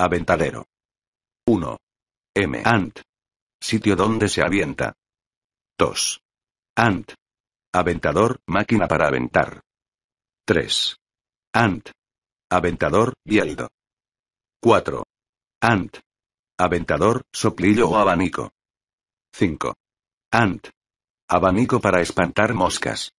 Aventadero. 1. M. Ant. Sitio donde se avienta. 2. Ant. Aventador, máquina para aventar. 3. Ant. Aventador, bieldo. 4. Ant. Aventador, soplillo o abanico. 5. Ant. Abanico para espantar moscas.